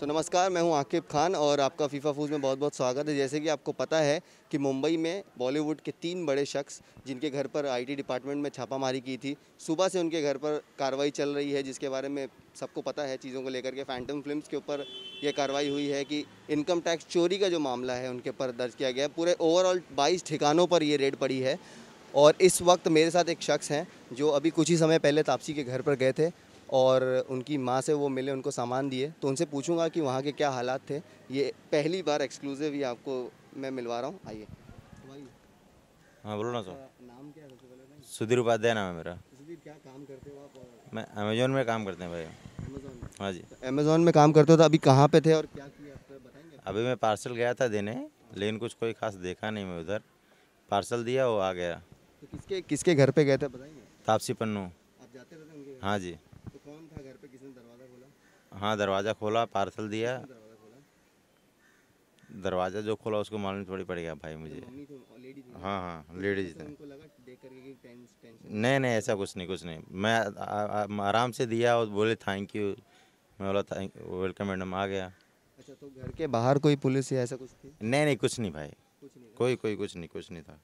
तो नमस्कार मैं हूं आकिब खान और आपका फीफा फूज में बहुत बहुत स्वागत है जैसे कि आपको पता है कि मुंबई में बॉलीवुड के तीन बड़े शख्स जिनके घर पर आईटी डिपार्टमेंट में छापामारी की थी सुबह से उनके घर पर कार्रवाई चल रही है जिसके बारे में सबको पता है चीज़ों को लेकर के फैंटम फिल्म्स के ऊपर यह कार्रवाई हुई है कि इनकम टैक्स चोरी का जो मामला है उनके पर दर्ज किया गया पूरे ओवरऑल बाईस ठिकानों पर ये रेड पड़ी है और इस वक्त मेरे साथ एक शख्स हैं जो अभी कुछ ही समय पहले तापसी के घर पर गए थे और उनकी माँ से वो मिले उनको सामान दिए तो उनसे पूछूंगा कि वहाँ के क्या हालात थे ये पहली बार एक्सक्लूसिव ही आपको मैं मिलवा रहा हूँ आइए हाँ बोलो ना सर नाम क्या है सुधीर उपाध्याय नाम है मेरा सुधीर क्या काम करते हो आप मैं अमेजोन में काम करते हैं भाई अमेजोन हाँ जी अमेजोन तो में काम करते हो तो अभी कहाँ पे थे और क्या किया बताएंगे अभी मैं पार्सल गया था देने लेकिन कुछ कोई खास देखा नहीं मैं उधर पार्सल दिया वो आ गया तो किसके किसके घर पे गए थे बताएंगे तापसी पन्नू आप जाते रहते हाँ जी हाँ दरवाज़ा खोला पार्सल दिया दरवाज़ा जो खोला उसको मालूम थोड़ी पड़ेगा भाई मुझे तो हाँ हाँ तो लेडीज थे नहीं नहीं ऐसा कुछ नहीं कुछ नहीं मैं आराम से दिया और बोले थैंक यू मैं बोला थैंक वेलकम मैडम आ गया अच्छा तो घर के बाहर कोई पुलिस या ऐसा कुछ थी नहीं नहीं कुछ नहीं भाई कुछ नहीं कोई कोई कुछ नहीं कुछ नहीं था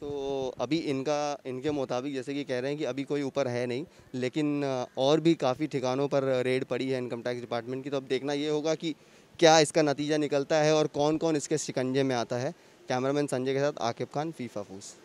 तो अभी इनका इनके मुताबिक जैसे कि कह रहे हैं कि अभी कोई ऊपर है नहीं लेकिन और भी काफ़ी ठिकानों पर रेड पड़ी है इनकम टैक्स डिपार्टमेंट की तो अब देखना ये होगा कि क्या इसका नतीजा निकलता है और कौन कौन इसके शिकंजे में आता है कैमरामैन संजय के साथ आकिब खान फीफा फूस